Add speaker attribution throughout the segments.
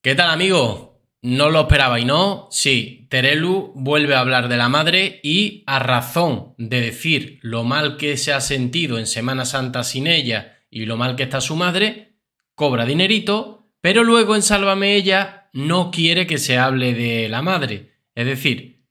Speaker 1: ¿Qué tal, amigo? No lo esperaba y ¿no? Sí, Terelu vuelve a hablar de la madre y, a razón de decir lo mal que se ha sentido en Semana Santa sin ella y lo mal que está su madre, cobra dinerito, pero luego en Sálvame ella no quiere que se hable de la madre. Es decir,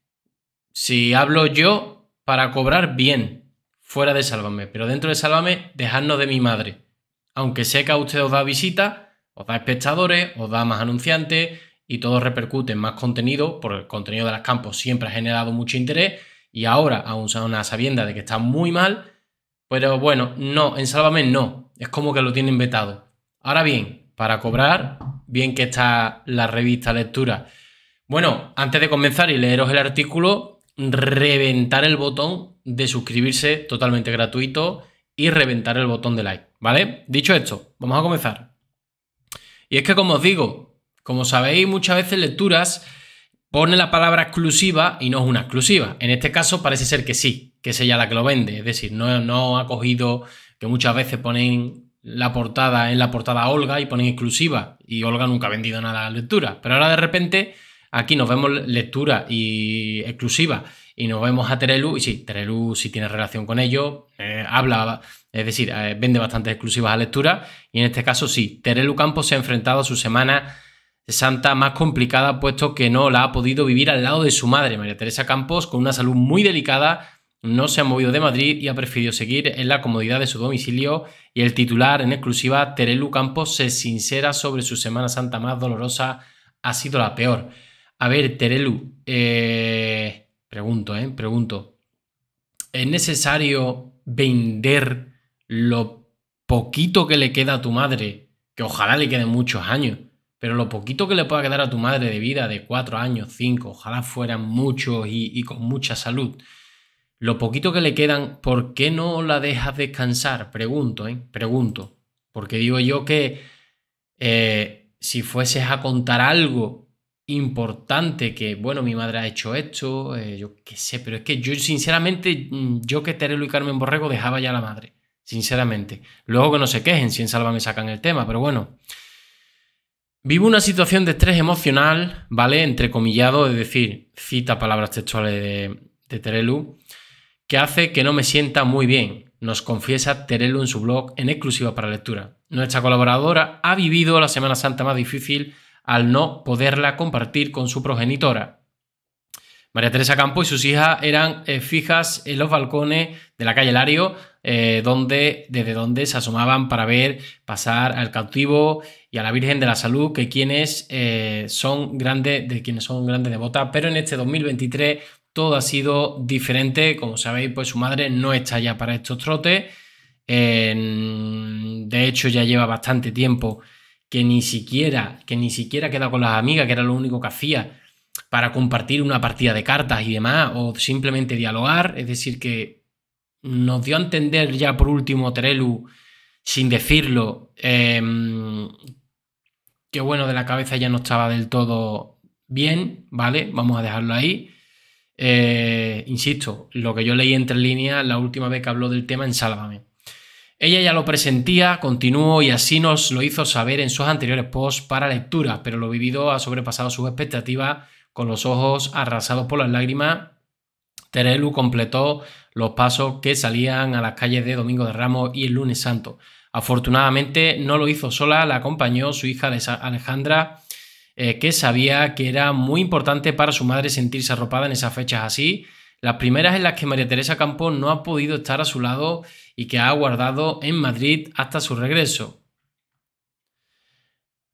Speaker 1: si hablo yo para cobrar bien, fuera de Sálvame, pero dentro de Sálvame, dejadnos de mi madre. Aunque seca que usted os da visita, os da espectadores, os da más anunciantes y todo repercute en más contenido, porque el contenido de las campos siempre ha generado mucho interés y ahora, aún una sabienda de que está muy mal, pero bueno, no, en salvamen no, es como que lo tienen vetado. Ahora bien, para cobrar, bien que está la revista Lectura. Bueno, antes de comenzar y leeros el artículo, reventar el botón de suscribirse totalmente gratuito y reventar el botón de like, ¿vale? Dicho esto, vamos a comenzar. Y es que, como os digo, como sabéis, muchas veces lecturas pone la palabra exclusiva y no es una exclusiva. En este caso parece ser que sí, que es ella la que lo vende. Es decir, no, no ha cogido que muchas veces ponen la portada en la portada Olga y ponen exclusiva y Olga nunca ha vendido nada a la lectura. Pero ahora de repente aquí nos vemos lectura y exclusiva y nos vemos a Terelu y sí, Terelu sí tiene relación con ello, eh, habla es decir, eh, vende bastantes exclusivas a lectura y en este caso sí, Terelu Campos se ha enfrentado a su semana santa más complicada puesto que no la ha podido vivir al lado de su madre, María Teresa Campos, con una salud muy delicada, no se ha movido de Madrid y ha preferido seguir en la comodidad de su domicilio y el titular en exclusiva, Terelu Campos, se sincera sobre su Semana Santa más dolorosa, ha sido la peor. A ver, Terelu, eh, pregunto, eh, pregunto, ¿es necesario vender lo poquito que le queda a tu madre, que ojalá le queden muchos años, pero lo poquito que le pueda quedar a tu madre de vida, de cuatro años, cinco, ojalá fueran muchos y, con mucha salud, lo poquito que le quedan, ¿por qué no la dejas descansar? Pregunto, ¿eh? Pregunto. Porque digo yo que eh, si fueses a contar algo importante que, bueno, mi madre ha hecho esto, eh, yo qué sé, pero es que yo sinceramente, mm, yo que Terelu y Carmen Borrego dejaba ya a la madre sinceramente. Luego que no se quejen si en Salva me sacan el tema, pero bueno. Vivo una situación de estrés emocional, ¿vale? Entrecomillado, es decir, cita palabras textuales de, de Terelu, que hace que no me sienta muy bien, nos confiesa Terelu en su blog en exclusiva para lectura. Nuestra colaboradora ha vivido la Semana Santa más difícil al no poderla compartir con su progenitora. María Teresa Campo y sus hijas eran eh, fijas en los balcones de la calle Lario, eh, donde, desde donde se asomaban para ver pasar al cautivo y a la Virgen de la Salud, que quienes eh, son grandes, de quienes son grandes devotas, pero en este 2023 todo ha sido diferente. Como sabéis, pues su madre no está ya para estos trotes. de hecho, ya lleva bastante tiempo que ni siquiera, que ni siquiera queda con las amigas, que era lo único que hacía para compartir una partida de cartas y demás, o simplemente dialogar. Es decir, que nos dio a entender ya por último Terelu, sin decirlo, em, que bueno, de la cabeza ya no estaba del todo bien, ¿vale? Vamos a dejarlo ahí. Eh, insisto, lo que yo leí entre líneas la última vez que habló del tema en Sálvame. Ella ya lo presentía, continuó y así nos lo hizo saber en sus anteriores posts para lectura, pero lo vivido ha sobrepasado sus expectativas con los ojos arrasados por las lágrimas, Terelu completó los pasos que salían a las calles de Domingo de Ramos y el lunes santo. Afortunadamente no lo hizo sola, la acompañó su hija Alejandra, eh, que sabía que era muy importante para su madre sentirse arropada en esas fechas así, las primeras en las que María Teresa Campos no ha podido estar a su lado y que ha aguardado en Madrid hasta su regreso.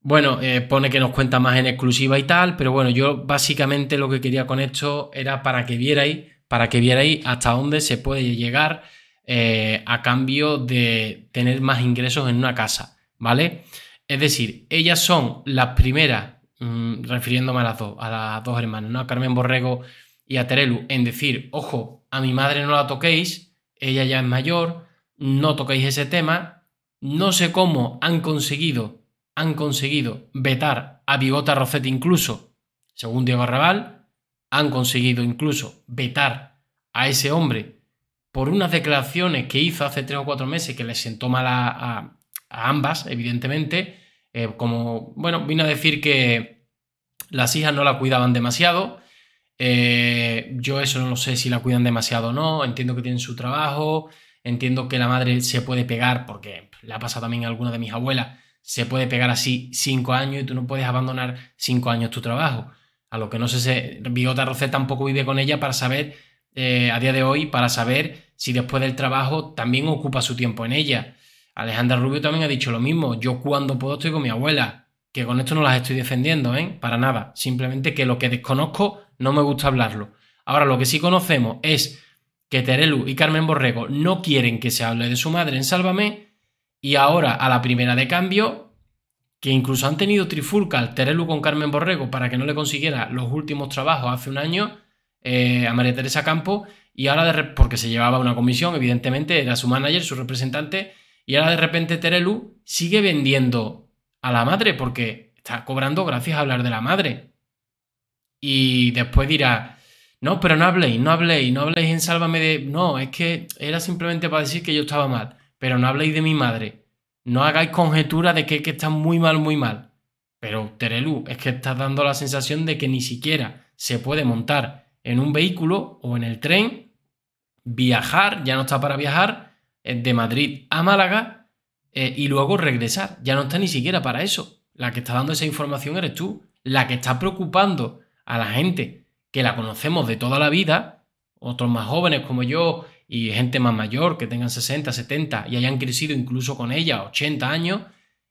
Speaker 1: Bueno, eh, pone que nos cuenta más en exclusiva y tal, pero bueno, yo básicamente lo que quería con esto era para que vierais, para que vierais hasta dónde se puede llegar eh, a cambio de tener más ingresos en una casa, ¿vale? Es decir, ellas son las primeras, mm, refiriéndome a las dos, a las dos hermanas, ¿no? A Carmen Borrego y a Terelu, en decir, ojo, a mi madre no la toquéis, ella ya es mayor, no toquéis ese tema, no sé cómo han conseguido han conseguido vetar a Bigota Rossetti incluso, según Diego Arrabal, han conseguido incluso vetar a ese hombre por unas declaraciones que hizo hace tres o cuatro meses que le sentó mal a, ambas, evidentemente, eh, como, bueno, vino a decir que las hijas no la cuidaban demasiado, eh, yo eso no lo sé si la cuidan demasiado o no, entiendo que tienen su trabajo, entiendo que la madre se puede pegar porque le ha pasado también a alguna de mis abuelas se puede pegar así cinco años y tú no puedes abandonar cinco años tu trabajo. A lo que no sé si Biota tampoco vive con ella para saber, eh, a día de hoy, para saber si después del trabajo también ocupa su tiempo en ella. Alejandra Rubio también ha dicho lo mismo. Yo cuando puedo estoy con mi abuela. Que con esto no las estoy defendiendo, ¿eh? Para nada. Simplemente que lo que desconozco no me gusta hablarlo. Ahora, lo que sí conocemos es que Terelu y Carmen Borrego no quieren que se hable de su madre en Sálvame y ahora a la primera de cambio, que incluso han tenido trifulca al Terelu con Carmen Borrego para que no le consiguiera los últimos trabajos hace un año eh, a María Teresa Campo, y ahora porque se llevaba una comisión, evidentemente era su manager, su representante, y ahora de repente Terelu sigue vendiendo a la madre porque está cobrando gracias a hablar de la madre. Y después dirá, no, pero no habléis, no habléis, no habléis en Sálvame de... No, es que era simplemente para decir que yo estaba mal pero no habléis de mi madre. No hagáis conjeturas de que, que está muy mal, muy mal. Pero, Terelu, es que estás dando la sensación de que ni siquiera se puede montar en un vehículo o en el tren, viajar, ya no está para viajar, de Madrid a Málaga eh, y luego regresar. Ya no está ni siquiera para eso. La que está dando esa información eres tú. La que está preocupando a la gente que la conocemos de toda la vida, otros más jóvenes como yo, y gente más mayor que tengan 60, 70 y hayan crecido incluso con ella 80 años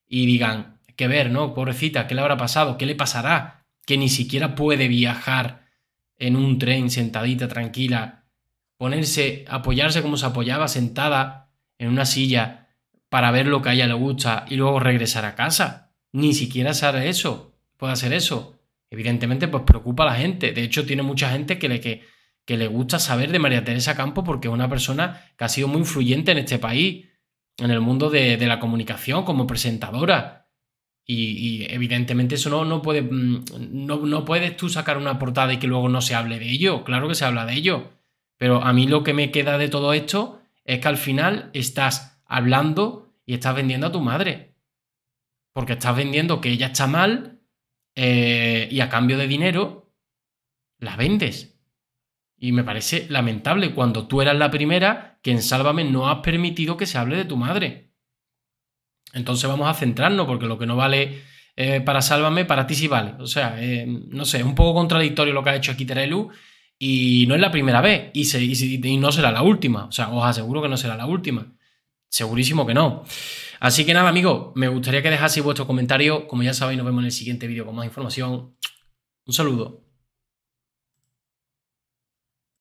Speaker 1: y digan, que ver, ¿no? Pobrecita, ¿qué le habrá pasado? ¿Qué le pasará? Que ni siquiera puede viajar en un tren sentadita, tranquila, ponerse, apoyarse como se apoyaba, sentada en una silla para ver lo que a ella le gusta y luego regresar a casa. Ni siquiera sabe eso, puede hacer eso. Evidentemente, pues preocupa a la gente. De hecho, tiene mucha gente que le que que le gusta saber de María Teresa Campo porque es una persona que ha sido muy influyente en este país, en el mundo de, la comunicación como presentadora. Y, evidentemente eso no, no, puede, mm, no, puedes tú sacar una portada y que luego no se hable de ello. Claro que se habla de ello. Pero a mí lo que me queda de todo esto es que al final estás hablando y estás vendiendo a tu madre. Porque estás vendiendo que ella está mal eh, y a cambio de dinero la vendes. Y me parece lamentable cuando tú eras la primera que en Sálvame no has permitido que se hable de tu madre. Entonces vamos a centrarnos, porque lo que no vale eh, para Sálvame, para ti sí vale. O sea, eh, no sé, es un poco contradictorio lo que ha hecho aquí Terelu y no es la primera vez y, no será la última. O sea, os aseguro que no será la última. Segurísimo que no. Así que nada, amigos, me gustaría que dejaseis vuestro comentario Como ya sabéis, nos vemos en el siguiente vídeo con más información. Un saludo.